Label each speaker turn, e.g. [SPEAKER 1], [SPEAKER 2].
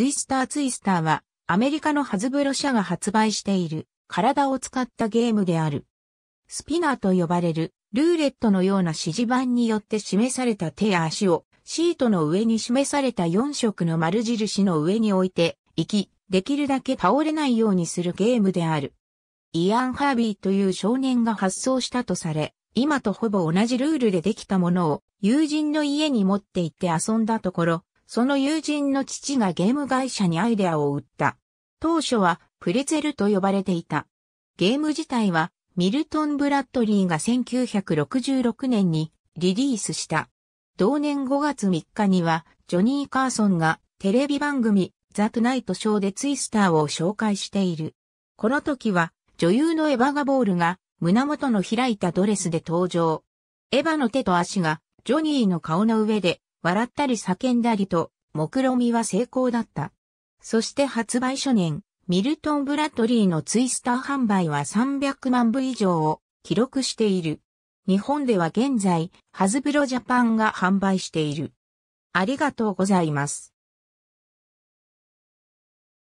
[SPEAKER 1] ツイスターツイスターは、アメリカのハズブロ社が発売している、体を使ったゲームである。スピナーと呼ばれる、ルーレットのような指示板によって示された手や足を、シートの上に示された4色の丸印の上に置いて、行き、できるだけ倒れないようにするゲームである。イアン・ハービーという少年が発想したとされ、今とほぼ同じルールでできたものを友人の家に持って行って遊んだところ、その友人の父がゲーム会社にアイデアを売った。当初はプレゼルと呼ばれていた。ゲーム自体はミルトン・ブラッドリーが1966年にリリースした。同年5月3日にはジョニー・カーソンがテレビ番組ザ・トゥナイトショーでツイスターを紹介している。この時は女優のエヴァ・ガボールが胸元の開いたドレスで登場。エヴァの手と足がジョニーの顔の上で笑ったり叫んだりと、目論みは成功だった。そして発売初年、ミルトン・ブラッドリーのツイスター販売は300万部以上を記録している。日本では現在、ハズブロジャパンが販売している。ありがとうございます。